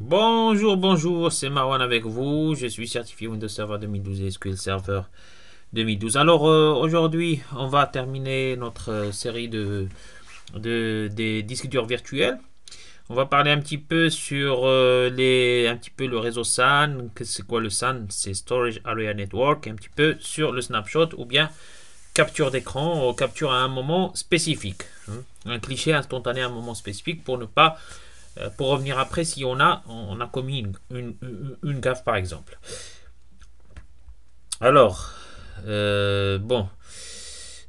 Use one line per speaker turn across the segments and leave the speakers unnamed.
Bonjour, bonjour, c'est Marwan avec vous. Je suis certifié Windows Server 2012 et SQL Server 2012. Alors euh, aujourd'hui, on va terminer notre euh, série de, des disques durs virtuels. On va parler un petit peu sur euh, les, un petit peu le réseau SAN. C'est quoi le SAN C'est Storage Area Network. Un petit peu sur le snapshot ou bien capture d'écran ou capture à un moment spécifique. Hein. un cliché instantané à un moment spécifique pour ne pas euh, pour revenir après si on a, on a commis une, gaffe par exemple. Alors, euh, bon.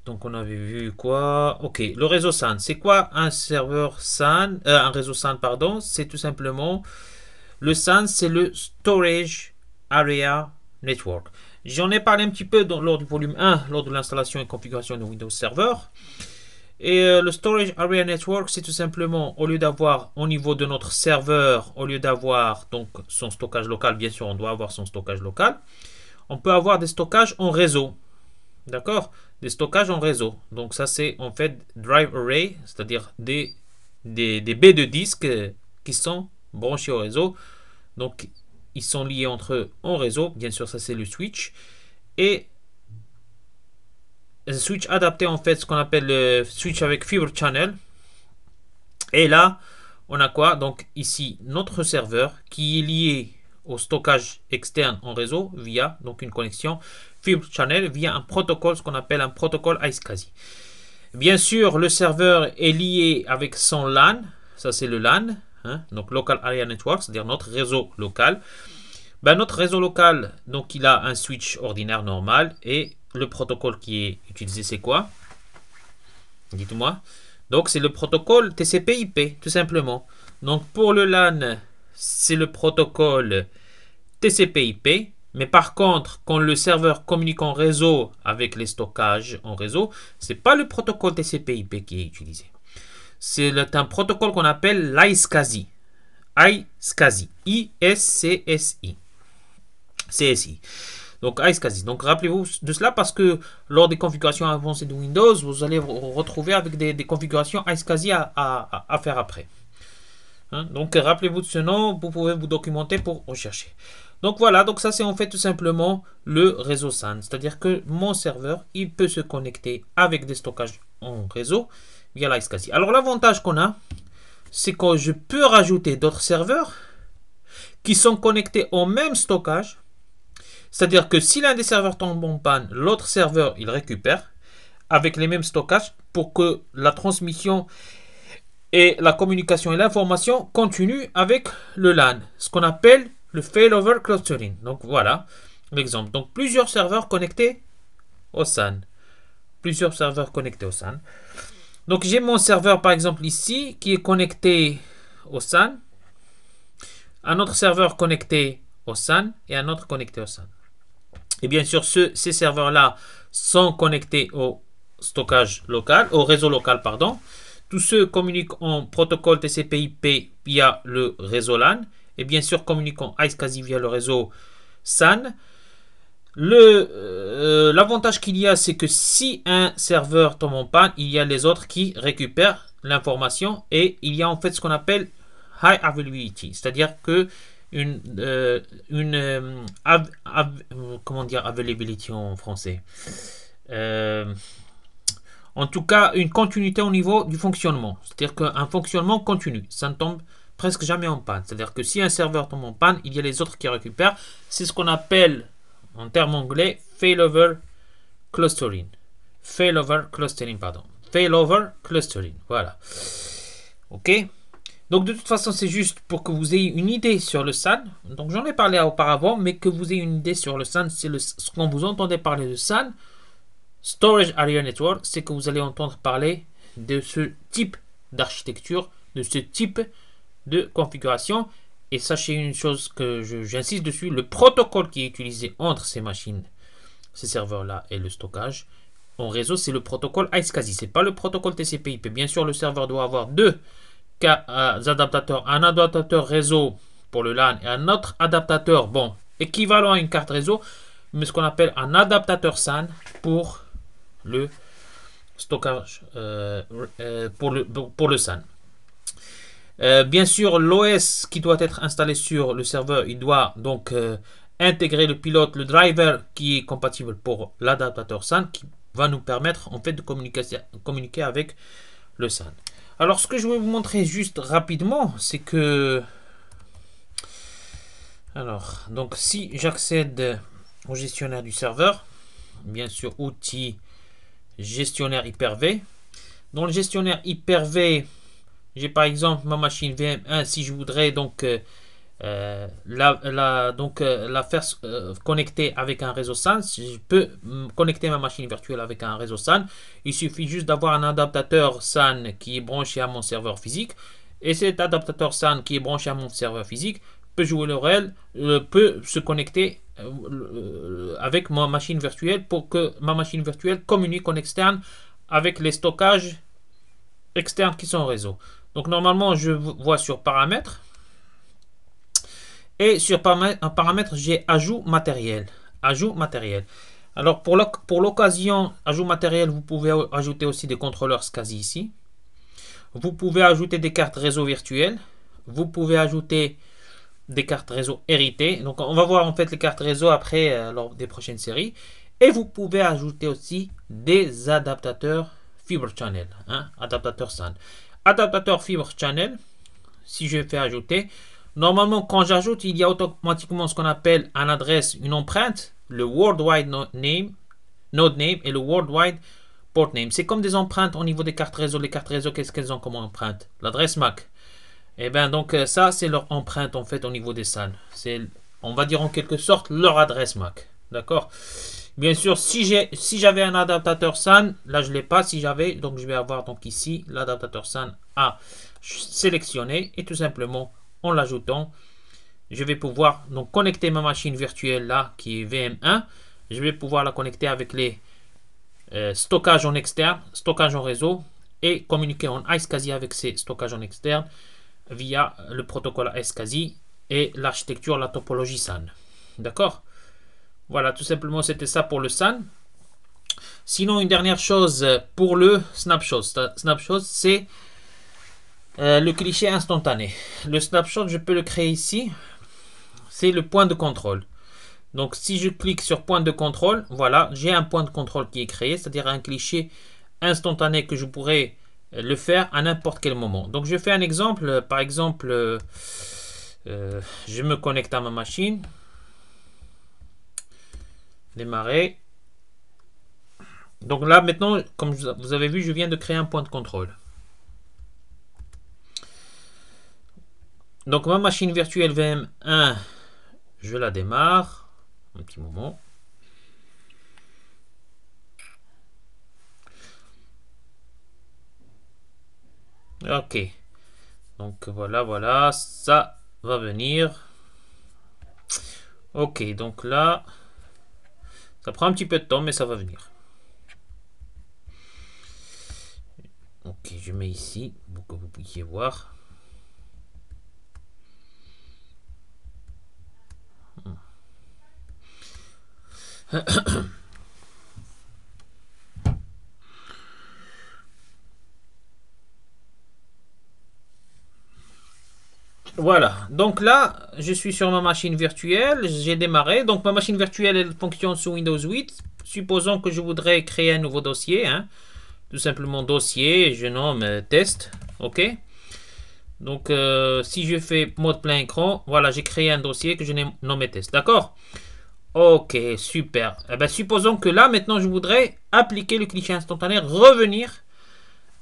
Donc on avait vu quoi Ok, le réseau SAN. C'est quoi un serveur SAN euh, Un réseau SAN, pardon. C'est tout simplement le SAN, c'est le Storage Area Network. J'en ai parlé un petit peu dans, lors du volume 1, lors de l'installation et configuration de Windows Server. Et euh, le Storage Area Network, c'est tout simplement, au lieu d'avoir au niveau de notre serveur, au lieu d'avoir donc son stockage local, bien sûr, on doit avoir son stockage local, on peut avoir des stockages en réseau. D'accord Des stockages en réseau. Donc ça, c'est en fait Drive Array, c'est-à-dire des, des, baies de disques euh, qui sont branchés au réseau. Donc, ils sont liés entre eux en réseau. Bien sûr, ça, c'est le switch. Et switch adapté en fait ce qu'on appelle le switch avec fibre channel. Et là, on a quoi Donc ici notre serveur qui est lié au stockage externe en réseau via donc une connexion fibre channel via un protocole, ce qu'on appelle un protocole iSCSI. Bien sûr, le serveur est lié avec son LAN, ça c'est le LAN, hein, donc Local Area Network, c'est-à-dire notre réseau local. Ben, notre réseau local, donc il a un switch ordinaire normal et le protocole qui est utilisé, c'est quoi Dites-moi. Donc, c'est le protocole TCP/IP, tout simplement. Donc, pour le LAN, c'est le protocole TCP/IP. Mais par contre, quand le serveur communique en réseau avec les stockages en réseau, c'est pas le protocole TCP/IP qui est utilisé. C'est un protocole qu'on appelle l'ISCSI. ISCSI. I-S-C-S-I. i donc Ice Donc rappelez-vous de cela parce que lors des configurations avancées de Windows, vous allez vous retrouver avec des, configurations Ice à, faire après. Hein? Donc rappelez-vous de ce nom, vous pouvez vous documenter pour rechercher. Donc voilà, donc ça c'est en fait tout simplement le réseau SAN, c'est-à-dire que mon serveur, il peut se connecter avec des stockages en réseau via l'iSCSI. Alors l'avantage qu'on a, c'est que je peux rajouter d'autres serveurs qui sont connectés au même stockage c'est-à-dire que si l'un des serveurs tombe en panne, l'autre serveur, il récupère avec les mêmes stockages pour que la transmission et la communication et l'information continuent avec le LAN, ce qu'on appelle le failover clustering. Donc voilà l'exemple. Donc plusieurs serveurs connectés au SAN. Plusieurs serveurs connectés au SAN. Donc j'ai mon serveur par exemple ici qui est connecté au SAN, un autre serveur connecté au SAN et un autre connecté au SAN. Et bien sûr, ces serveurs-là sont connectés au stockage local, au réseau local, pardon. Tous ceux communiquent en protocole TCP/IP via le réseau LAN et bien sûr communiquent en quasi via le réseau SAN. Euh, l'avantage qu'il y a, c'est que si un serveur tombe en panne, il y a les autres qui récupèrent l'information et il y a en fait ce qu'on appelle high availability, c'est-à-dire que une, euh, une euh, comment dire availability en français euh, en tout cas une continuité au niveau du fonctionnement c'est à dire qu'un fonctionnement continue ça ne tombe presque jamais en panne c'est à dire que si un serveur tombe en panne il y a les autres qui récupèrent c'est ce qu'on appelle en termes anglais failover clustering failover clustering pardon failover clustering voilà ok donc de toute façon, c'est juste pour que vous ayez une idée sur le SAN. Donc j'en ai parlé auparavant, mais que vous ayez une idée sur le SAN, c'est ce qu'on vous entendait parler de SAN. Storage Area Network, c'est que vous allez entendre parler de ce type d'architecture, de ce type de configuration. Et sachez une chose que j'insiste dessus, le protocole qui est utilisé entre ces machines, ces serveurs-là et le stockage en réseau, c'est le protocole iSCSI. Ce n'est pas le protocole TCP/IP. Bien sûr, le serveur doit avoir deux euh, un adaptateur réseau pour le LAN et un autre adaptateur, bon, équivalent à une carte réseau, mais ce qu'on appelle un adaptateur SAN pour le stockage, euh, euh, pour, le, pour le SAN. bien sûr, l'OS qui doit être installé sur le serveur, il doit donc intégrer le pilote, le driver qui est compatible pour l'adaptateur SAN qui va nous permettre en fait de communiquer avec le SAN. Alors, ce que je vais vous montrer juste rapidement, c'est que... Alors, donc si j'accède au gestionnaire du serveur, bien sûr, outil gestionnaire Hyper-V. Dans le gestionnaire Hyper-V, j'ai par exemple ma machine VM1. Si je voudrais donc euh, euh, la, donc euh, la faire euh, connecter avec un réseau SAN, je peux connecter ma machine virtuelle avec un réseau SAN, il suffit juste d'avoir un adaptateur SAN qui est branché à mon serveur physique et cet adaptateur SAN qui est branché à mon serveur physique peut jouer le rôle, peut se connecter avec ma machine virtuelle pour que ma machine virtuelle communique en externe avec les stockages externes qui sont au réseau. Donc normalement je vois sur paramètres et sur un paramètre, j'ai ajout matériel. Ajout matériel. Alors pour l'occasion, ajout matériel, vous pouvez ajouter aussi des contrôleurs SCSI ici. Vous pouvez ajouter des cartes réseau virtuelles. Vous pouvez ajouter des cartes réseau héritées. Donc on va voir en fait les cartes réseau après euh, lors des prochaines séries. Et vous pouvez ajouter aussi des adaptateurs Fibre Channel, hein, adaptateur SAN. Adaptateur Fibre Channel, si je fais ajouter, Normalement, quand j'ajoute, il y a automatiquement ce qu'on appelle un adresse, une empreinte, le worldwide node name, node name et le worldwide port name. C'est comme des empreintes au niveau des cartes réseau. Les cartes réseau, qu'est-ce qu'elles ont comme empreinte L'adresse MAC. Eh bien donc euh, ça, c'est leur empreinte en fait au niveau des SAN. C'est, on va dire en quelque sorte, leur adresse MAC. D'accord Bien sûr, si j'ai si j'avais un adaptateur SAN, là je l'ai pas. Si j'avais, donc je vais avoir donc ici l'adaptateur SAN à sélectionner et tout simplement en l'ajoutant, je vais pouvoir donc connecter ma machine virtuelle là, qui est VM1. Je vais pouvoir la connecter avec les euh, stockages en externe, stockage en réseau, et communiquer en iSCSI avec ces stockages en externe via le protocole iSCSI et l'architecture, la topologie SAN. D'accord Voilà, tout simplement, c'était ça pour le SAN. Sinon, une dernière chose pour le snapshot. Snapshot, c'est euh, le cliché instantané. Le snapshot, je peux le créer ici. C'est le point de contrôle. Donc si je clique sur point de contrôle, voilà, j'ai un point de contrôle qui est créé, c'est-à-dire un cliché instantané que je pourrais euh, le faire à n'importe quel moment. Donc je fais un exemple, par exemple, euh, je me connecte à ma machine, démarrer. Donc là maintenant, comme vous avez vu, je viens de créer un point de contrôle. Donc ma machine virtuelle VM1, je la démarre. Un petit moment. Ok. Donc voilà, voilà, ça va venir. Ok, donc là, ça prend un petit peu de temps, mais ça va venir. Ok, je mets ici pour que vous puissiez voir. Voilà, donc là, je suis sur ma machine virtuelle, j'ai démarré. Donc ma machine virtuelle, elle fonctionne sous Windows 8. Supposons que je voudrais créer un nouveau dossier. Hein. Tout simplement dossier, je nomme euh, test. OK Donc euh, si je fais mode plein écran, voilà, j'ai créé un dossier que je nomme test. D'accord Ok, super. Eh ben, supposons que là, maintenant, je voudrais appliquer le cliché instantané, revenir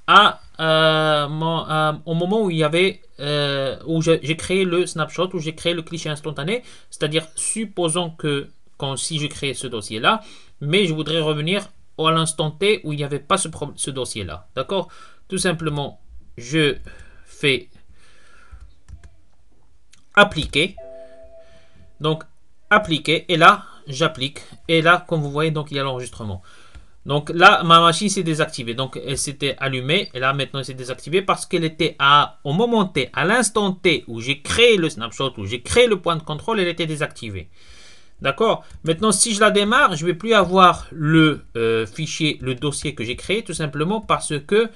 à, euh, euh, au moment où il y avait euh, où j'ai créé le snapshot, où j'ai créé le cliché instantané, c'est-à-dire supposons que quand si je crée ce dossier-là, mais je voudrais revenir à l'instant T où il n'y avait pas ce, ce dossier-là. D'accord Tout simplement, je fais appliquer. Donc appliquer. Et là, j'applique. Et là, comme vous voyez, donc il y a l'enregistrement. Donc là, ma machine s'est désactivée. Donc elle s'était allumée. Et là, maintenant, elle s'est désactivée parce qu'elle était à, au moment T, à l'instant T où j'ai créé le snapshot, où j'ai créé le point de contrôle, elle était désactivée. D'accord Maintenant, si je la démarre, je vais plus avoir le euh, fichier, le dossier que j'ai créé, tout simplement parce que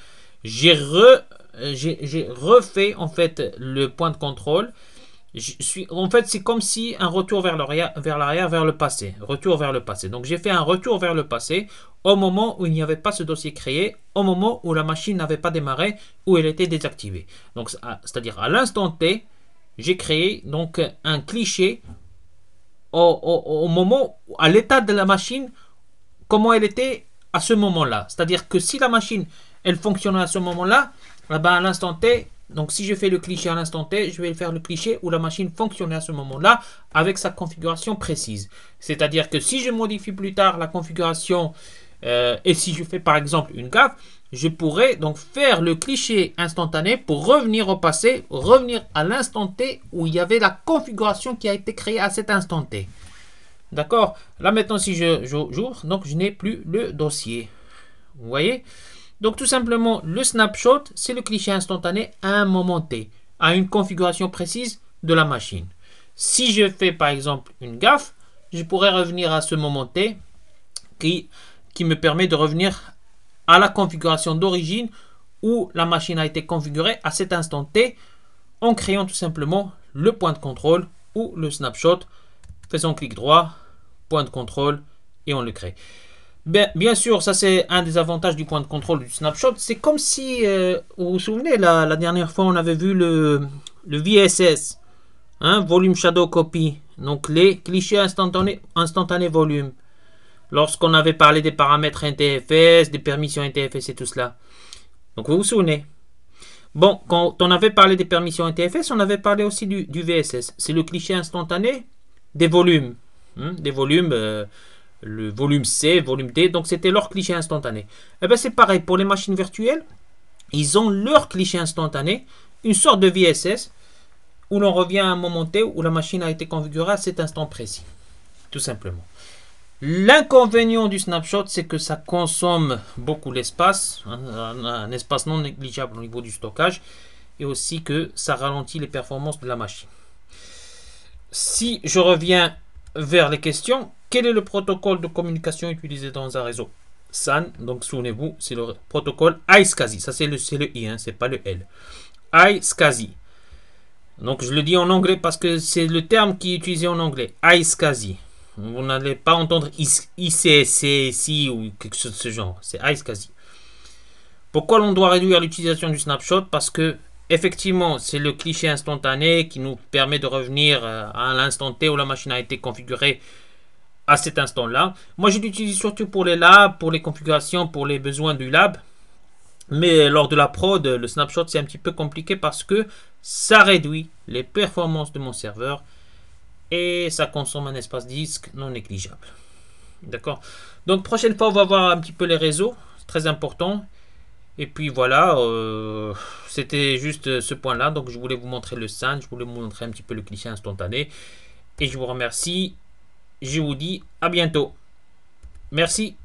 j'ai euh, refait en fait le point de contrôle en fait, c'est comme si un retour vers l'arrière, vers, le passé. Retour vers le passé. Donc, j'ai fait un retour vers le passé au moment où il n'y avait pas ce dossier créé, au moment où la machine n'avait pas démarré, où elle était désactivée. Donc, c'est-à-dire à, l'instant T, j'ai créé donc un cliché au, moment, à l'état de la machine, comment elle était à ce moment-là. C'est-à-dire que si la machine, elle fonctionnait à ce moment-là, là eh bas ben, à l'instant T, donc si je fais le cliché à l'instant T, je vais faire le cliché où la machine fonctionnait à ce moment-là avec sa configuration précise. C'est-à-dire que si je modifie plus tard la configuration euh, et si je fais par exemple une gaffe, je pourrais donc faire le cliché instantané pour revenir au passé, revenir à l'instant T où il y avait la configuration qui a été créée à cet instant T. D'accord Là maintenant si je j'ouvre, donc je n'ai plus le dossier. Vous voyez donc tout simplement, le snapshot, c'est le cliché instantané à un moment T, à une configuration précise de la machine. Si je fais par exemple une gaffe, je pourrais revenir à ce moment T qui, qui me permet de revenir à la configuration d'origine où la machine a été configurée à cet instant T en créant tout simplement le point de contrôle ou le snapshot. Faisons clic droit, point de contrôle et on le crée. Ben, bien, sûr, ça c'est un des avantages du point de contrôle du snapshot. C'est comme si, euh, vous vous souvenez, la, dernière fois on avait vu le, VSS, hein, Volume Shadow Copy, donc les clichés instantanés, instantané volume. Lorsqu'on avait parlé des paramètres NTFS, des permissions NTFS et tout cela. Donc vous vous souvenez Bon, quand on avait parlé des permissions NTFS, on avait parlé aussi du, VSS. C'est le cliché instantané des volumes. Hein, des volumes... Euh, le volume C, volume D, donc c'était leur cliché instantané. Et eh bien c'est pareil pour les machines virtuelles, ils ont leur cliché instantané, une sorte de VSS, où l'on revient à un moment T où la machine a été configurée à cet instant précis, tout simplement. L'inconvénient du snapshot, c'est que ça consomme beaucoup l'espace, hein, un, un, espace non négligeable au niveau du stockage, et aussi que ça ralentit les performances de la machine. Si je reviens vers les questions, quel est le protocole de communication utilisé dans un réseau SAN, donc souvenez-vous, c'est le protocole iSCSI. Ça, c'est le, le I, hein, c'est pas le L. iSCSI. Donc, je le dis en anglais parce que c'est le terme qui est utilisé en anglais. iSCSI. Vous n'allez pas entendre ICSCSI ou quelque chose de ce genre. C'est iSCSI. Pourquoi l'on doit réduire l'utilisation du snapshot Parce que, effectivement, c'est le cliché instantané qui nous permet de revenir euh, à l'instant T où la machine a été configurée à cet instant-là. Moi, je l'utilise surtout pour les labs, pour les configurations, pour les besoins du lab. Mais euh, lors de la prod, euh, le snapshot, c'est un petit peu compliqué parce que ça réduit les performances de mon serveur et ça consomme un espace disque non négligeable. D'accord Donc, prochaine fois, on va voir un petit peu les réseaux, très important. Et puis voilà, euh, c'était juste ce point-là. Donc, je voulais vous montrer le sein je voulais vous montrer un petit peu le cliché instantané. Et je vous remercie. Je vous dis à bientôt. Merci.